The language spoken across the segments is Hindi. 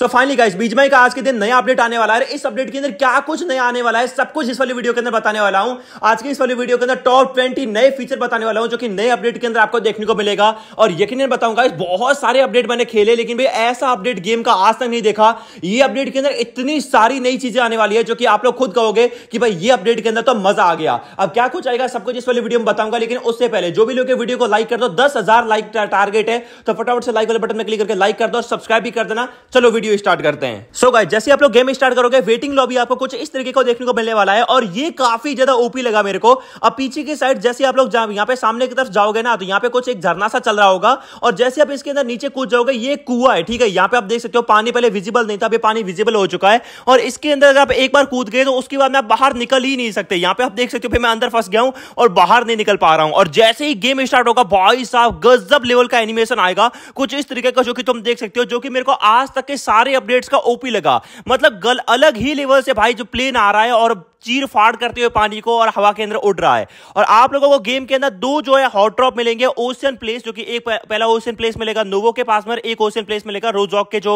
सो फाइनली गाइस बीजमई का आज के दिन नया अपडेट आने वाला है इस अपडेट के अंदर क्या कुछ नया आने वाला है सब कुछ इस वाली वीडियो के अंदर बताने वाला हूं आज के इस वाली वीडियो के अंदर टॉप 20 नए फीचर बताने वाला हूं जो कि नए अपडेट के अंदर आपको देखने को मिलेगा और यकीन बताऊंगा इस बहुत सारे अपडेट मैंने खेले लेकिन भाई ऐसा अपडेट गेम का आज तक नहीं देखा ये अपडेट के अंदर इतनी सारी नई चीजें आने वाली है जो कि आप लोग खुद कहोगे कि भाई ये अपडेट के अंदर तो मजा आ गया अब क्या कुछ आएगा सब कुछ इस वाली वीडियो में बताऊंगा लेकिन उससे पहले जो भी लोग वीडियो को लाइक कर दो दस लाइक टारगेट है तो फटाफट से लाइक वाले बटन में क्लिक करके लाइक कर दो और सब्सक्राइब भी कर देना चलो वीडियो वीडियो स्टार्ट करते हैं सो so गाइस जैसे आप लोग गेम स्टार्ट करोगे वेटिंग लॉबी आपको कुछ इस तरीके को देखने को मिलने वाला है और ये काफी ज्यादा ओपी लगा मेरे को अब पीछे की साइड जैसे आप लोग यहाँ पे सामने की तरफ जाओगे ना तो यहाँ पे कुछ एक झरना सा चल रहा होगा और जैसे आप इसके अंदर नीचे कूद जाओगे ये कुआ है ठीक है यहाँ पे आप देख सकते हो पानी पहले विजिबल नहीं था अभी पानी विजिबल हो चुका है और इसके अंदर अगर आप एक बार कूद गए तो उसके बाद में आप बाहर निकल ही नहीं सकते यहाँ पे आप देख सकते हो फिर मैं अंदर फंस गया हूँ और बाहर नहीं निकल पा रहा हूँ और जैसे ही गेम स्टार्ट होगा भाई साहब गजब लेवल का एनिमेशन आएगा कुछ इस तरीके का जो कि तुम देख सकते हो जो कि मेरे को आज तक के साथ सारे अपडेट्स का ओपी लगा मतलब गल अलग ही लेवल से भाई जो प्लेन आ रहा है और चीर फाड़ करते हुए पानी को और हवा के अंदर उड़ रहा है और आप लोगों को गेम के अंदर दो जो है हॉट ड्रॉप मिलेंगे ओशियन प्लेस जो कि एक पहला ओशियन प्लेस मिलेगा नोवो के पास में एक ओशियन प्लेस मिलेगा रोजॉक के जो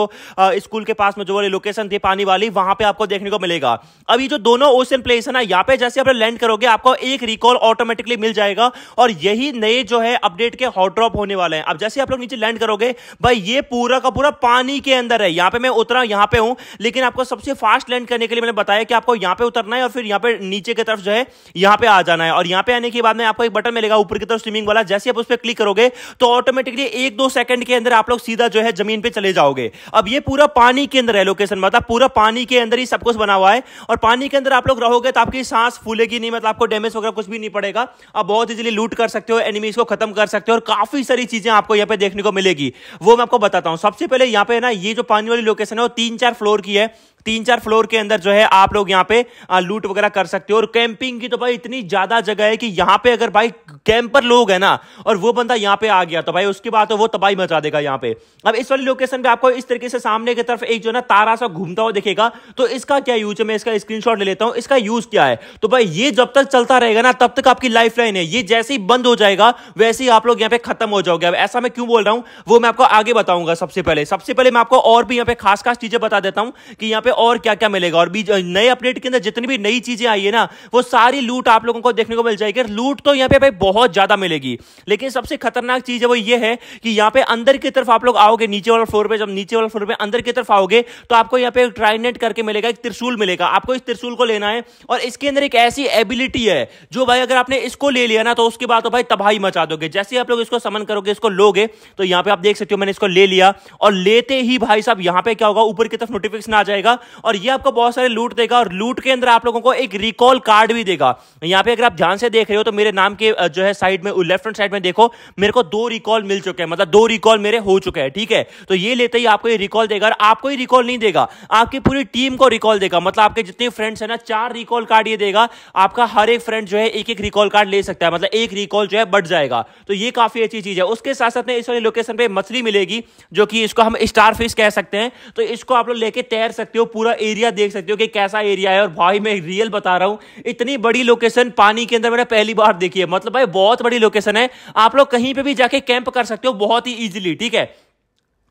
स्कूल के पास में जो लोकेशन थी पानी वाली वहां पर आपको देखने को मिलेगा अब ये जो दोनों ओशियन प्लेस है ना यहाँ पे जैसे आप लैंड करोगे आपको एक रिकॉल ऑटोमेटिकली मिल जाएगा और यही नए जो है अपडेट के हॉट ड्रॉप होने वाले हैं अब जैसे आप लोग नीचे लैंड करोगे भाई ये पूरा का पूरा पानी के अंदर है यहाँ पे मैं उतरा यहाँ पे हूं लेकिन आपको सबसे फास्ट लैंड करने के लिए मैंने बताया कि आपको यहाँ पे उतरना है और फिर यहाँ पे नीचे की तरफ जो है यहाँ पे आ जाना है और यहाँ पे आने के बाद में आपको एक बटन मिलेगा ऊपर की तरफ स्विमिंग वाला जैसे आप उस पर क्लिक करोगे तो ऑटोमेटिकली एक दो सेकंड के अंदर आप लोग सीधा जो है जमीन पे चले जाओगे अब ये पूरा पानी के अंदर है लोकेशन मतलब पूरा पानी के अंदर ही सब कुछ बना हुआ है और पानी के अंदर आप लोग रहोगे तो आपकी सांस फूलेगी नहीं मतलब आपको डैमेज वगैरह कुछ भी नहीं पड़ेगा आप बहुत इजिली लूट कर सकते हो एनिमीज को खत्म कर सकते हो और काफी सारी चीजें आपको यहाँ पे देखने को मिलेगी वो मैं आपको बताता हूँ सबसे पहले यहाँ पे ना ये जो पानी वाली लोकेशन है वो तीन चार फ्लोर की है तीन चार फ्लोर के अंदर जो है आप लोग यहाँ पे लूट वगैरह कर सकते हो और कैंपिंग की तो भाई इतनी ज्यादा जगह है कि यहाँ पे अगर भाई कैंपर लोग है ना और वो बंदा यहाँ पे आ गया तो भाई उसके बाद हो तो वो तबाही मचा देगा यहाँ पे अब इस वाली लोकेशन पे आपको इस तरीके से सामने की तरफ एक जो है ना तारा सा घूमता हुआ दिखेगा तो इसका क्या यूज है मैं इसका स्क्रीनशॉट ले लेता हूँ इसका यूज क्या है तो भाई ये जब तक चलता रहेगा ना तब तक आपकी लाइफ लाइन है ये जैसे ही बंद हो जाएगा वैसे ही आप लोग यहाँ पे खत्म हो जाओगे अब ऐसा मैं क्यों बोल रहा हूँ वो मैं आपको आगे बताऊंगा सबसे पहले सबसे पहले मैं आपको और भी यहाँ पे खास खास चीजें बता देता हूँ कि यहाँ पे और क्या क्या मिलेगा और बीच नए अपडेट के अंदर जितनी भी नई चीजें आई है ना वो सारी लूट आप लोगों को देखने को मिल जाएगी लूट तो यहाँ पे भाई बहुत ज्यादा मिलेगी लेकिन सबसे खतरनाक चीज है वो ये है कि यहाँ पे अंदर की तरफ आप लोग आओगे नीचे वाले फ्लोर पे जब नीचे वाले फ्लोर पे अंदर की तरफ आओगे तो आपको यहाँ पे ट्राइनेट करके मिलेगा एक त्रिशूल मिलेगा आपको इस त्रिशूल को लेना है और इसके अंदर एक ऐसी एबिलिटी है जो भाई अगर आपने इसको ले लिया ना तो उसके बाद तो भाई तबाही मचा दोगे जैसे आप लोग इसको समन करोगे इसको लोगे तो यहाँ पे आप देख सकते हो मैंने इसको ले लिया और लेते ही भाई साहब यहाँ पे क्या होगा ऊपर की तरफ नोटिफिकेशन आ जाएगा और ये आपको बहुत सारे लूट देगा और लूट के अंदर आप लोगों को एक रिकॉल कार्ड भी देगा यहाँ पे अगर आप ध्यान से देख रहे हो तो मेरे नाम के जो है साइड में लेफ्ट हैंड साइड में देखो मेरे को दो रिकॉल मिल चुके हैं मतलब दो रिकॉल मेरे हो चुके हैं ठीक है तो ये लेते ही आपको ये रिकॉल देगा और आपको ही रिकॉल नहीं देगा आपकी पूरी टीम को रिकॉल देगा मतलब आपके जितने फ्रेंड्स है ना चार रिकॉल कार्ड ये देगा आपका हर एक फ्रेंड जो है एक एक रिकॉल कार्ड ले सकता है मतलब एक रिकॉल जो है बढ़ जाएगा तो ये काफी अच्छी चीज है उसके साथ साथ में इस वाली लोकेशन पे मछली मिलेगी जो कि इसको हम स्टार फिश कह सकते हैं तो इसको आप लोग लेके तैर सकते हो पूरा एरिया देख सकते हो कि कैसा एरिया है और भाई मैं रियल बता रहा हूँ इतनी बड़ी लोकेशन पानी के अंदर मैंने पहली बार देखी है मतलब भाई बहुत बड़ी लोकेशन है आप लोग कहीं पर भी जाके कैंप कर सकते हो बहुत ही ईजिली ठीक है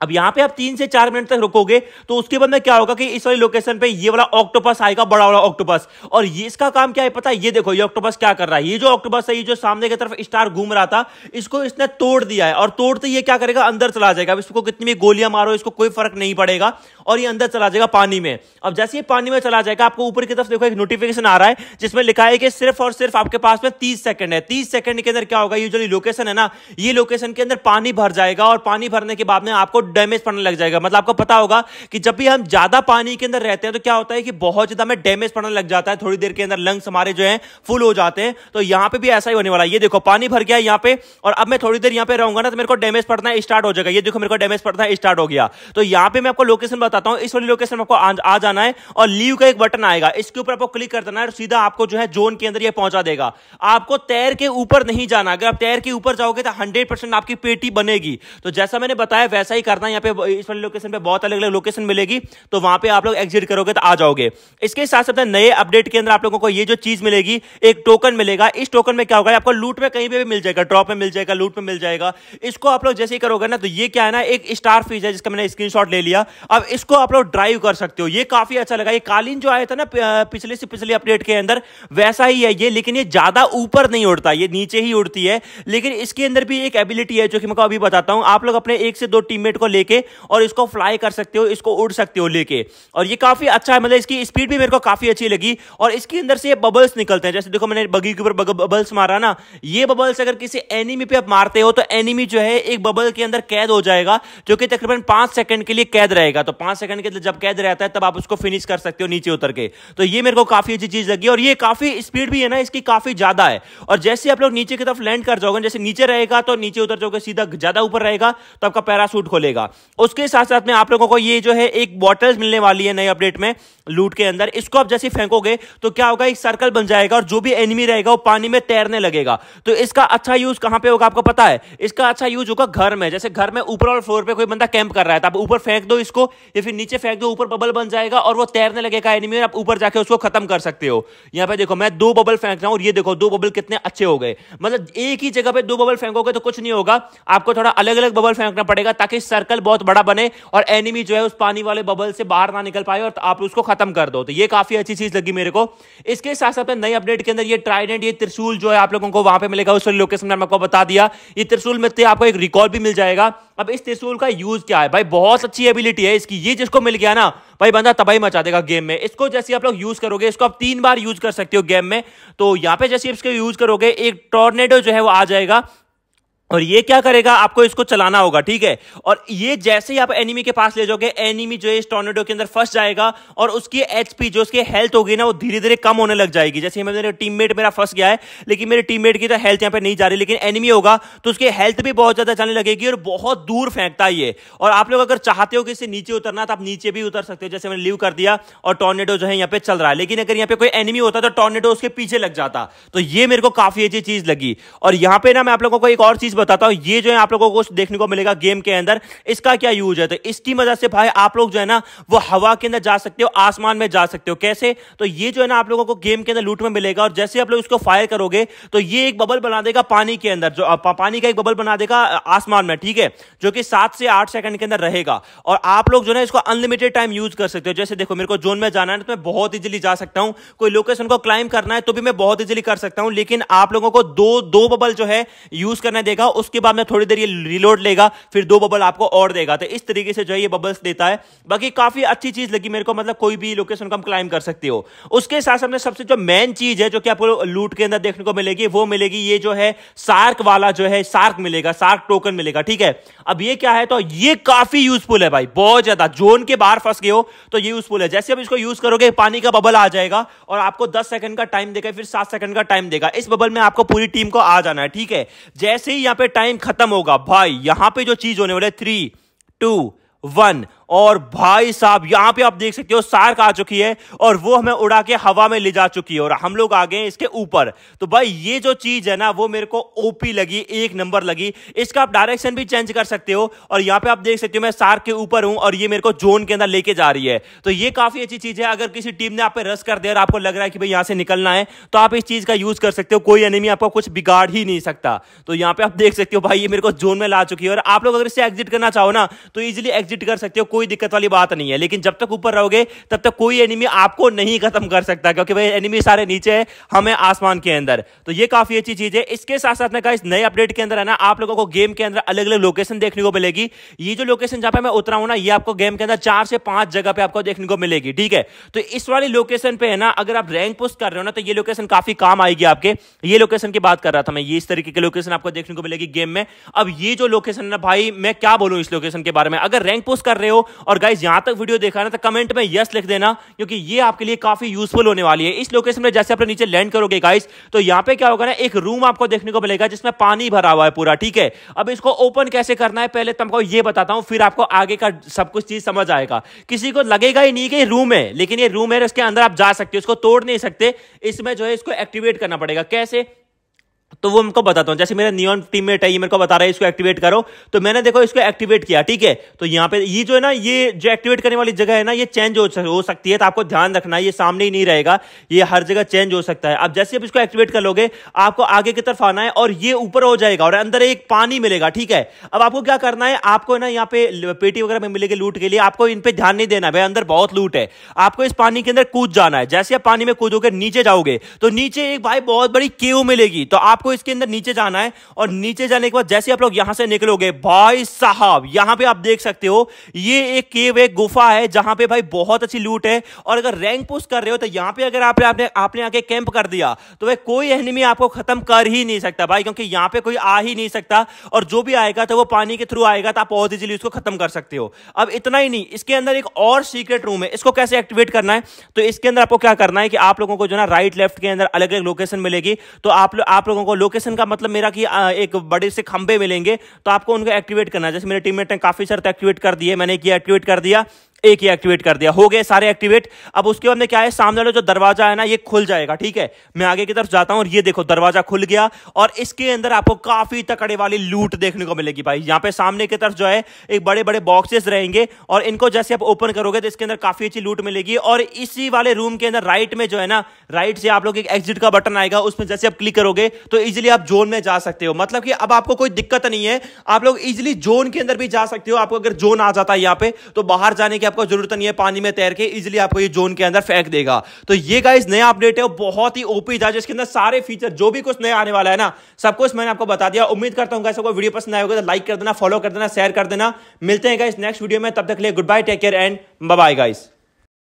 अब यहां पे आप तीन से चार मिनट तक रुकोगे तो उसके बाद में क्या होगा कि इस वाली लोकेशन पे ये वाला ऑक्टोपस आएगा बड़ा वाला ऑक्टोपस और ये इसका काम क्या है पता है ये देखो ये ऑक्टोपस क्या कर रहा है ये जो ऑक्टोपस है ये जो सामने की तरफ स्टार घूम रहा था इसको इसने तोड़ दिया है और तोड़ते ये क्या करेगा अंदर चला जाएगा इसको कितनी भी गोलियां मारो इसको कोई फर्क नहीं पड़ेगा और ये अंदर चला जाएगा पानी में अब जैसे ये पानी में चला जाएगा आपको ऊपर की तरफ देखो एक नोटिफिकेशन आ रहा है जिसमें लिखा है कि सिर्फ और सिर्फ आपके पास में तीस सेकंड है तीस सेकंड के अंदर क्या होगा ये जो लोकेशन है ना ये लोकेशन के अंदर पानी भर जाएगा और पानी भरने के बाद में आपको डैमेज पड़ने लग जाएगा मतलब आपको पता होगा कि जब भी हम ज्यादा पानी के अंदर रहते हैं तो क्या होता है कि बहुत ज्यादा हमें डैमेज पड़ने लग जाता है थोड़ी देर के अंदर लंग्स हमारे जो है फुल हो जाते हैं तो यहाँ पे भी ऐसा ही होने वाला है ये देखो पानी भर गया यहाँ पे और अब मैं थोड़ी देर यहाँ पे रहूंगा ना तो मेरे को डैमेज पड़ना स्टार्ट हो जाएगा ये देखो मेरे को डैमेज पड़ना स्टार्ट हो गया तो यहाँ पे मैं आपको लोकेशन बताता हूँ इस वाली लोकेशन में आपको आ, जाना है और लीव का एक बटन आएगा इसके ऊपर आपको क्लिक कर देना है सीधा आपको जो है जोन के अंदर ये पहुंचा देगा आपको तैर के ऊपर नहीं जाना अगर आप तैर के ऊपर जाओगे तो हंड्रेड आपकी पेटी बनेगी तो जैसा मैंने बताया वैसा ही करना है यहाँ पे इस वाले लोकेशन पे बहुत अलग अलग लोकेशन मिलेगी तो वहां पे आप लोग एग्जिट करोगे तो आ जाओगे इसके साथ साथ नए अपडेट के अंदर आप लोगों को ये जो चीज मिलेगी एक टोकन मिलेगा इस टोकन में क्या होगा आपको लूट में कहीं पर भी मिल जाएगा ड्रॉप में मिल जाएगा लूट में मिल जाएगा इसको आप लोग जैसे ही करोगे ना तो ये क्या है ना एक स्टार फीस है जिसका मैंने स्क्रीन ले लिया अब इसको आप लोग ड्राइव कर सकते हो ये काफी अच्छा लगा ये कालीन जो आया था ना पिछले से पिछले अपडेट के अंदर वैसा ही है ये लेकिन ये ज्यादा ऊपर नहीं उड़ता ये नीचे ही उड़ती है लेकिन इसके अंदर भी एक एबिलिटी है जो कि मैं अभी बताता हूं आप लोग अपने एक से दो टीममेट को लेके और इसको फ्लाई कर सकते हो इसको उड़ सकते हो लेके और ये काफी अच्छा है मतलब इसकी स्पीड भी मेरे को काफी अच्छी लगी और इसके अंदर से बबल्स निकलते हैं जैसे देखो मैंने बगी के ऊपर बबल्स मारा ना ये बबल्स अगर किसी एनिमी पे आप मारते हो तो एनिमी जो है एक बबल के अंदर कैद हो जाएगा जो कि तकरीबन पांच सेकंड के लिए कैद रहेगा तो पांच सेकंड के जब कैद रहता है तब आप उसको फिनिश कर सकते हो नीचे उतर के तो ये मेरे को काफी अच्छी चीज लगी और ये काफी स्पीड भी है ना इसकी काफी ज्यादा है और जैसे आप लोग नीचे की तरफ लैंड कर जाओगे जैसे नीचे रहेगा तो नीचे उतर जाओगे सीधा ज्यादा ऊपर रहेगा तो आपका पैरासूट खोलेगा मिलेगा उसके साथ साथ में आप लोगों को ये जो है एक बॉटल्स मिलने वाली है नए अपडेट में लूट के अंदर इसको आप जैसे फेंकोगे तो क्या होगा एक सर्कल बन जाएगा और जो भी एनिमी रहेगा वो पानी में तैरने लगेगा तो इसका अच्छा यूज कहां पे होगा आपको पता है इसका अच्छा यूज होगा घर में जैसे घर में ऊपर और फ्लोर पे कोई बंदा कैंप कर रहा है तो आप ऊपर फेंक दो इसको या फिर नीचे फेंक दो ऊपर बबल बन जाएगा और वो तैरने लगेगा एनिमी और आप ऊपर जाके उसको खत्म कर सकते हो यहाँ पे देखो मैं दो बबल फेंक रहा हूँ और ये देखो दो बबल कितने अच्छे हो गए मतलब एक ही जगह पे दो बबल फेंकोगे तो कुछ नहीं होगा आपको थोड़ा अलग अलग बबल फेंकना पड़ेगा ताकि सर सर्कल बहुत बड़ा बने और एनिमी जो है उस पानी वाले बबल से बाहर ना निकल पाए और आप उसको खत्म कर दो तो ये काफी अच्छी चीज लगी मेरे को इसके साथ साथ नई अपडेट के अंदर ये ट्राइडेंट ये त्रिशूल जो है आप लोगों को वहां पर मिलेगा उस लोकेशन में आपको बता दिया ये त्रिशूल में तो आपको एक रिकॉर्ड भी मिल जाएगा अब इस त्रिशूल का यूज क्या है भाई बहुत अच्छी एबिलिटी है इसकी ये जिसको मिल गया ना भाई बंदा तबाही मचा देगा गेम में इसको जैसे आप लोग यूज करोगे इसको आप तीन बार यूज कर सकते हो गेम में तो यहाँ पे जैसे इसके यूज करोगे एक टोर्नेडो जो है वो आ जाएगा और ये क्या करेगा आपको इसको चलाना होगा ठीक है और ये जैसे ही आप एनिमी के पास ले जाओगे एनिमी जो है इस टोर्नेडो के अंदर फंस जाएगा और उसकी एचपी जो उसकी हेल्थ होगी ना वो धीरे धीरे कम होने लग जाएगी जैसे मेरे टीममेट मेरा फंस गया है लेकिन मेरे टीममेट की तो हेल्थ यहाँ पे नहीं जा रही लेकिन एनिमी होगा तो उसकी हेल्थ भी बहुत ज्यादा जाने लगेगी और बहुत दूर फेंकता है ये और आप लोग अगर चाहते हो कि इसे नीचे उतरना तो आप नीचे भी उतर सकते हो जैसे मैंने लीव कर दिया और टोर्नेडो जो है यहाँ पे चल रहा है लेकिन अगर यहाँ पे कोई एनिमी होता तो टोर्नेडो उसके पीछे लग जाता तो ये मेरे को काफी अच्छी चीज लगी और यहाँ पे ना मैं आप लोगों को एक और चीज बताता हूं ये जो है आप लोगों को देखने को मिलेगा गेम के अंदर इसका क्या यूज है तो इसकी मदद से भाई आप लोग जो है ना वो हवा के अंदर जा सकते हो आसमान में जा सकते हो कैसे तो ये जो है ना आप लोगों को गेम के अंदर लूट में मिलेगा और जैसे आप लोग इसको फायर करोगे तो ये एक बबल बना देगा पानी के अंदर जो पानी का एक बबल बना देगा आसमान में ठीक है जो कि सात से आठ सेकंड के अंदर रहेगा और आप लोग जो है इसको अनलिमिटेड टाइम यूज कर सकते हो जैसे देखो मेरे को जोन में जाना है तो मैं बहुत इजिली जा सकता हूं कोई लोकेशन को क्लाइम करना है तो भी मैं बहुत इजिली कर सकता हूं लेकिन आप लोगों को दो दो बबल जो है यूज करने देगा उसके बाद में थोड़ी देर ये रिलोड लेगा फिर दो बबल आपको और देगा तो इस तरीके से जो है ये बबल्स देता है बाकी काफी अच्छी चीज लगी मेरे को मतलब कोई भी लोकेशन को हम क्लाइम कर सकते हो उसके साथ साथ सबसे जो मेन चीज है जो कि आपको लूट के अंदर देखने को मिलेगी वो मिलेगी ये जो है सार्क वाला जो है सार्क मिलेगा सार्क टोकन मिलेगा ठीक है अब ये क्या है तो ये काफी यूजफुल है भाई बहुत ज्यादा जोन के बाहर फंस गए हो तो ये यूजफुल है जैसे अब इसको यूज करोगे पानी का बबल आ जाएगा और आपको दस सेकंड का टाइम देगा फिर सात सेकंड का टाइम देगा इस बबल में आपको पूरी टीम को आ जाना है ठीक है जैसे ही यहां पे टाइम खत्म होगा भाई यहां पे जो चीज होने वाले है थ्री टू वन और भाई साहब यहां पे आप देख सकते हो सार्क आ चुकी है और वो हमें उड़ा के हवा में ले जा चुकी है और हम लोग आ गए इसके ऊपर तो भाई ये जो चीज है ना वो मेरे को ओपी लगी एक नंबर लगी इसका आप डायरेक्शन भी चेंज कर सकते हो और यहां पे आप देख सकते हो मैं सार्क के ऊपर हूं और ये मेरे को जोन के अंदर लेके जा रही है तो ये काफी अच्छी चीज है अगर किसी टीम ने आप रस कर दिया और आपको लग रहा है कि भाई यहां से निकलना है तो आप इस चीज का यूज कर सकते हो कोई एनिमी आपको कुछ बिगाड़ ही नहीं सकता तो यहां पे आप देख सकते हो भाई ये मेरे को जोन में ला चुकी है और आप लोग अगर इसे एग्जिट करना चाहो ना तो इजिली एग्जिट कर सकते हो कोई कोई दिक्कत वाली बात नहीं है लेकिन जब तक ऊपर रहोगे तब तक कोई एनिमी आपको नहीं खत्म कर सकता क्योंकि भाई एनिमी सारे नीचे है हमें आसमान के अंदर तो ये काफी अच्छी चीज है इसके साथ साथ में इस नए अपडेट के अंदर है ना आप लोगों को गेम के अंदर अलग अलग लोकेशन देखने को मिलेगी ये जो लोकेशन जहां पर मैं उतरा हूं ना ये आपको गेम के अंदर चार से पांच जगह पे आपको देखने को मिलेगी ठीक है तो इस वाली लोकेशन पे है ना अगर आप रैंक पुस्ट कर रहे हो ना तो ये लोकेशन काफी काम आएगी आपके ये लोकेशन की बात कर रहा था मैं ये इस तरीके की लोकेशन आपको देखने को मिलेगी गेम में अब ये जो लोकेशन है ना भाई मैं क्या बोलूं इस लोकेशन के बारे में अगर रैंक पोस्ट कर रहे हो और गाइज यहां तक वीडियो देखा ना तो कमेंट में यस लिख देना क्योंकि ये आपके लिए काफी यूजफुल होने वाली है इस लोकेशन में जैसे आप नीचे लैंड करोगे गाइस तो यहाँ पे क्या होगा ना एक रूम आपको देखने को मिलेगा जिसमें पानी भरा हुआ है पूरा ठीक है अब इसको ओपन कैसे करना है पहले तुमको तो ये बताता हूं फिर आपको आगे का सब कुछ चीज समझ आएगा किसी को लगेगा ही नहीं कि रूम है लेकिन ये रूम है इसके अंदर आप जा सकते हो इसको तोड़ नहीं सकते इसमें जो है इसको एक्टिवेट करना पड़ेगा कैसे तो वो मैं बताता हूँ जैसे मेरा नियॉन टीममेट है ये मेरे को बता रहा है इसको एक्टिवेट करो तो मैंने देखो इसको एक्टिवेट किया ठीक है तो यहाँ पे ये जो है ना ये जो एक्टिवेट करने वाली जगह है ना ये चेंज हो सकती है तो आपको ध्यान रखना ये सामने ही नहीं रहेगा ये हर जगह चेंज हो सकता है अब जैसे आप इसको एक्टिवेट कर लोगे आपको आगे की तरफ आना है और ये ऊपर हो जाएगा और अंदर एक पानी मिलेगा ठीक है अब आपको क्या करना है आपको ना यहाँ पे पेटी वगैरह में मिलेगी लूट के लिए आपको इन पर ध्यान नहीं देना भाई अंदर बहुत लूट है आपको इस पानी के अंदर कूद जाना है जैसे आप पानी में कूदोगे नीचे जाओगे तो नीचे एक भाई बहुत बड़ी केव मिलेगी तो आप आपको इसके अंदर नीचे जाना है और नीचे जाने के बाद जैसे आप लोग यहां से निकलोगे भाई साहब यहां पे आप देख सकते हो ये एक केव है गुफा है जहां पे भाई बहुत अच्छी लूट है और अगर रैंक पुश कर रहे हो तो यहां पे अगर आप, आपने आपने आके कैंप कर दिया तो भाई कोई एनिमी आपको खत्म कर ही नहीं सकता भाई क्योंकि यहां पर कोई आ ही नहीं सकता और जो भी आएगा तो वो पानी के थ्रू आएगा तो आप बहुत इजिली उसको खत्म कर सकते हो अब इतना ही नहीं इसके अंदर एक और सीक्रेट रूम है इसको कैसे एक्टिवेट करना है तो इसके अंदर आपको क्या करना है कि आप लोगों को जो ना राइट लेफ्ट के अंदर अलग अलग लोकेशन मिलेगी तो आप लोग आप लोगों को आपको लोकेशन का मतलब मेरा कि एक बड़े से खंबे मिलेंगे तो आपको उनको एक्टिवेट करना है जैसे मेरे टीममेट ने काफ़ी सर तो एक्टिवेट कर दिए मैंने एक एक्टिवेट कर दिया एक ही एक्टिवेट कर दिया हो गए सारे एक्टिवेट अब उसके बाद में क्या है सामने वाला जो दरवाजा है ना ये खुल जाएगा ठीक है मैं आगे की तरफ जाता हूं और ये देखो दरवाजा खुल गया और इसके अंदर आपको काफी तकड़े वाली लूट देखने को मिलेगी भाई यहाँ पे सामने की तरफ जो है एक बड़े बड़े बॉक्सेस रहेंगे और इनको जैसे आप ओपन करोगे तो इसके अंदर काफी अच्छी लूट मिलेगी और इसी वाले रूम के अंदर राइट में जो है ना राइट से आप लोग एक एग्जिट का बटन आएगा उसमें जैसे आप क्लिक करोगे तो इजिली आप जोन में जा सकते हो मतलब कि अब आपको कोई दिक्कत नहीं है आप लोग इजिली जोन के अंदर भी जा सकते हो आपको अगर जोन आ जाता है यहाँ पे तो बाहर जाने की आपको जरूरत नहीं है पानी में तैर के इजिली आपको ये जोन के अंदर फेंक देगा तो ये गाइज नया अपडेट है बहुत ही ओपी था जिसके अंदर सारे फीचर जो भी कुछ नया आने वाला है ना सब कुछ मैंने आपको बता दिया उम्मीद करता हूँ सबको वीडियो पसंद आएगा तो लाइक कर देना फॉलो कर देना शेयर कर देना मिलते हैं गाइस नेक्स्ट वीडियो में तब तक लिए goodbye take care and bye guys